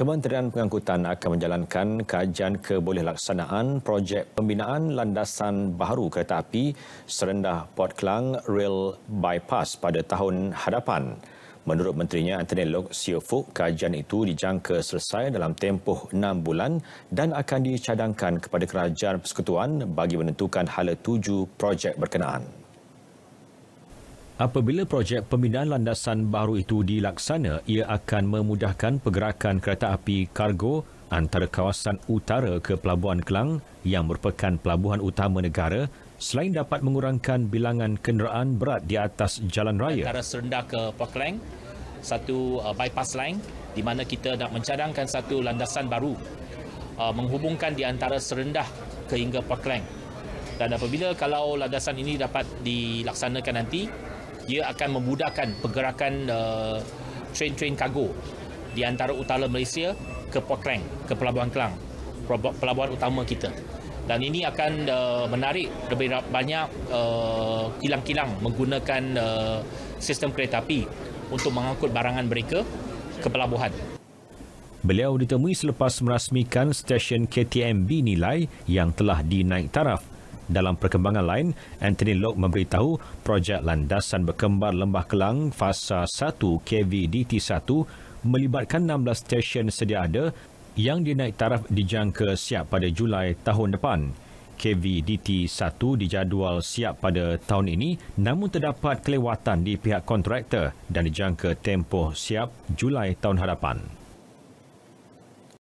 Kementerian Pengangkutan akan menjalankan kajian kebolehlaksanaan projek pembinaan landasan baru kereta api serendah Port Klang Rail Bypass pada tahun hadapan. Menurut Menterinya Anthony Lok Sio Fook, kajian itu dijangka selesai dalam tempoh enam bulan dan akan dicadangkan kepada Kerajaan Persekutuan bagi menentukan hala tuju projek berkenaan. Apabila projek pembinaan landasan baru itu dilaksana, ia akan memudahkan pergerakan kereta api kargo antara kawasan utara ke Pelabuhan Kelang yang merupakan pelabuhan utama negara selain dapat mengurangkan bilangan kenderaan berat di atas jalan raya. Antara serendah ke Pekleng, satu uh, bypass line di mana kita nak mencadangkan satu landasan baru uh, menghubungkan di antara serendah ke hingga Pekleng. Dan apabila kalau landasan ini dapat dilaksanakan nanti, dia akan memudahkan pergerakan uh, train-train uh, kargo di antara utara Malaysia ke Port Klang, ke Pelabuhan Kelang, pelabuhan utama kita. Dan ini akan uh, menarik lebih banyak uh, kilang-kilang menggunakan uh, sistem kereta api untuk mengangkut barangan mereka ke pelabuhan. Beliau ditemui selepas merasmikan stesen KTM nilai yang telah dinaik taraf dalam perkembangan lain, Anthony Lok memberitahu projek landasan berkembar Lembah Kelang Fasa 1 KVDT1 melibatkan 16 stesen sedia ada yang dinaik taraf dijangka siap pada Julai tahun depan. KVDT1 dijadual siap pada tahun ini namun terdapat kelewatan di pihak kontraktor dan dijangka tempoh siap Julai tahun hadapan.